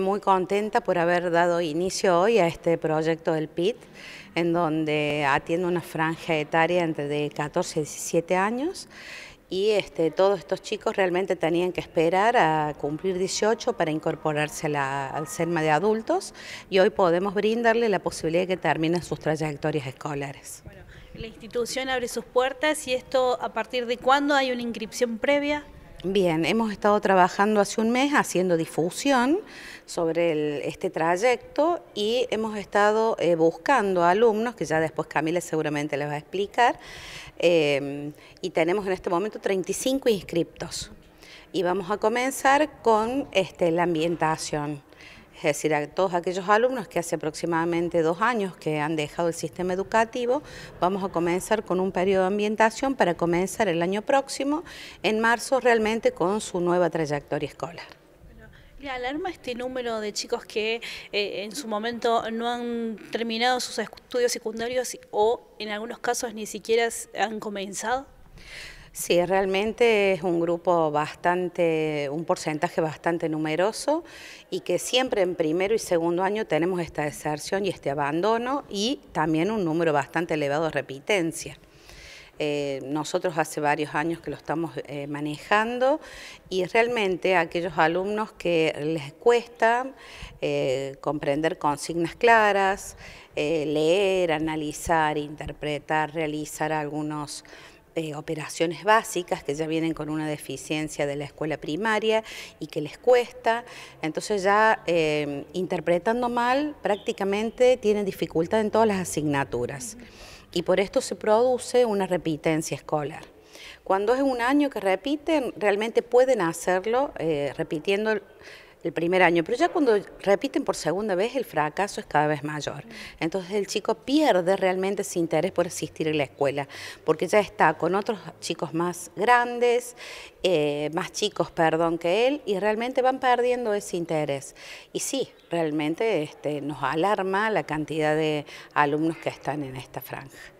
Muy contenta por haber dado inicio hoy a este proyecto del PIT, en donde atiende una franja etaria entre de 14 y 17 años y este, todos estos chicos realmente tenían que esperar a cumplir 18 para incorporarse al serma de adultos y hoy podemos brindarle la posibilidad de que terminen sus trayectorias escolares. Bueno, la institución abre sus puertas y esto a partir de cuándo hay una inscripción previa? Bien, hemos estado trabajando hace un mes haciendo difusión sobre este trayecto y hemos estado eh, buscando alumnos, que ya después Camila seguramente les va a explicar, em, y tenemos en este momento 35 inscriptos. Y vamos a comenzar con este, la ambientación es decir, a todos aquellos alumnos que hace aproximadamente dos años que han dejado el sistema educativo, vamos a comenzar con un periodo de ambientación para comenzar el año próximo, en marzo realmente con su nueva trayectoria escolar. ¿Le alarma este número de chicos que eh, en su momento no han terminado sus estudios secundarios o en algunos casos ni siquiera han comenzado? Sí, realmente es un grupo bastante, un porcentaje bastante numeroso y que siempre en primero y segundo año tenemos esta deserción y este abandono y también un número bastante elevado de repitencia. Eh, nosotros hace varios años que lo estamos eh, manejando y realmente aquellos alumnos que les cuesta eh, comprender consignas claras, leer, analizar, interpretar, realizar algunos eh, operaciones básicas que ya vienen con una deficiencia de la escuela primaria y que les cuesta, entonces ya eh, interpretando mal prácticamente tienen dificultad en todas las asignaturas y por esto se produce una repitencia escolar. Cuando es un año que repiten, realmente pueden hacerlo eh, repitiendo el primer año, pero ya cuando repiten por segunda vez el fracaso es cada vez mayor. Entonces el chico pierde realmente ese interés por asistir a la escuela, porque ya está con otros chicos más grandes, eh, más chicos, perdón, que él, y realmente van perdiendo ese interés. Y sí, realmente este, nos alarma la cantidad de alumnos que están en esta franja.